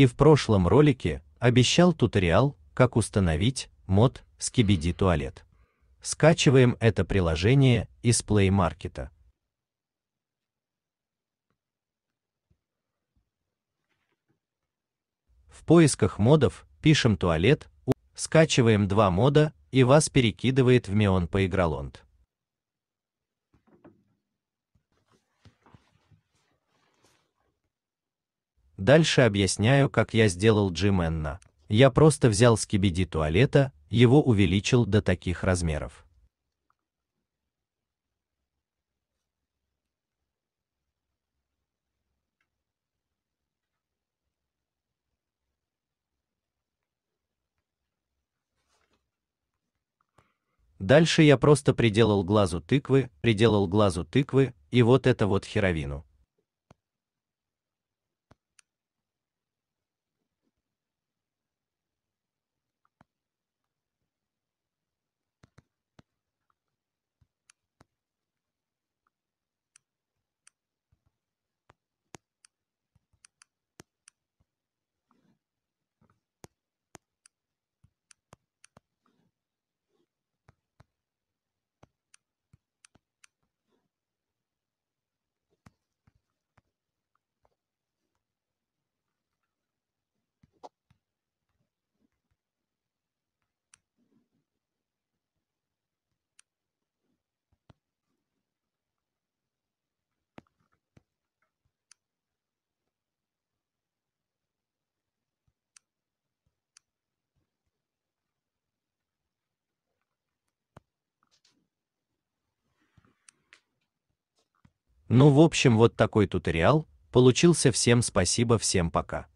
И в прошлом ролике обещал туториал, как установить мод скибиди туалет. Скачиваем это приложение из Play Market. В поисках модов пишем туалет, скачиваем два мода, и вас перекидывает в Меон Поигралонд. Дальше объясняю, как я сделал Джименна. Я просто взял скибиди туалета, его увеличил до таких размеров. Дальше я просто приделал глазу тыквы, приделал глазу тыквы и вот это вот херовину. Ну, в общем, вот такой туториал получился. Всем спасибо, всем пока.